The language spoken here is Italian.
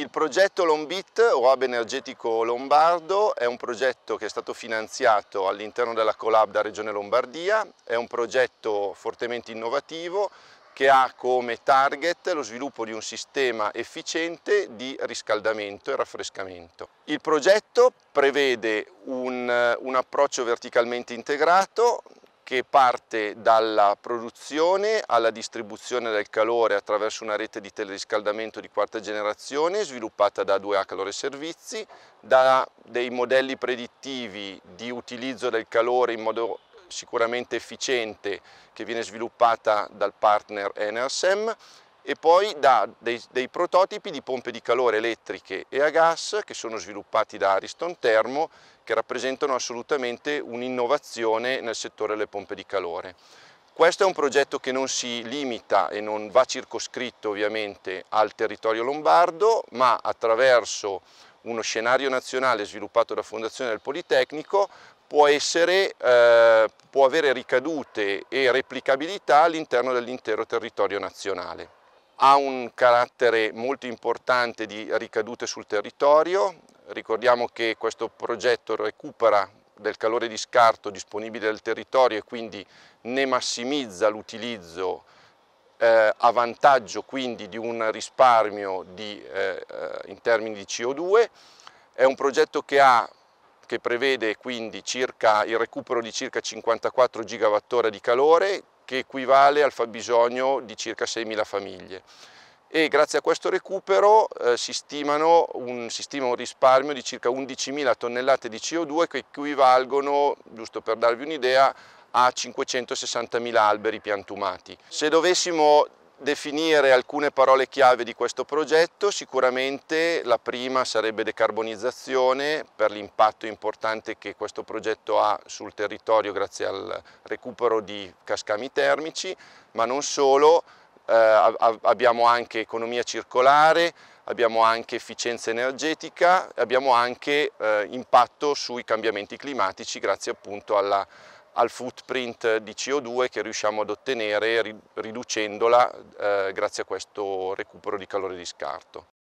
Il progetto Lombit, o Hub Energetico Lombardo, è un progetto che è stato finanziato all'interno della Colab da Regione Lombardia, è un progetto fortemente innovativo che ha come target lo sviluppo di un sistema efficiente di riscaldamento e raffrescamento. Il progetto prevede un, un approccio verticalmente integrato che parte dalla produzione alla distribuzione del calore attraverso una rete di teleriscaldamento di quarta generazione sviluppata da 2A Calore Servizi, da dei modelli predittivi di utilizzo del calore in modo sicuramente efficiente che viene sviluppata dal partner Enersem e poi da dei, dei, prototipi di pompe di calore elettriche e a gas che sono sviluppati da Ariston Thermo che rappresentano assolutamente un'innovazione nel settore delle pompe di calore. Questo è un progetto che non si limita e non va circoscritto ovviamente al territorio lombardo, ma attraverso uno scenario nazionale sviluppato da Fondazione del Politecnico può, essere, eh, può avere ricadute e replicabilità all'interno dell'intero territorio nazionale ha un carattere molto importante di ricadute sul territorio, ricordiamo che questo progetto recupera del calore di scarto disponibile del territorio e quindi ne massimizza l'utilizzo eh, a vantaggio quindi di un risparmio di, eh, eh in termini di CO2. È un progetto che, ha, che prevede quindi circa, il recupero di circa 54 gigawattora di calore che equivale al fabbisogno di circa 6.000 famiglie e grazie a questo recupero eh, si, un, si, stima un risparmio di circa 11.000 tonnellate di CO2 che equivalgono, giusto per darvi un'idea, a 560.000 alberi piantumati. Se dovessimo definire alcune parole chiave di questo progetto, sicuramente la prima sarebbe decarbonizzazione per l'impatto importante che questo progetto ha sul territorio grazie al recupero di cascami termici, ma non solo, eh, abbiamo anche economia circolare, abbiamo anche efficienza energetica, abbiamo anche eh, impatto sui cambiamenti climatici grazie appunto alla al footprint di CO2 che riusciamo ad ottenere riducendola eh, grazie a questo recupero di calore di scarto.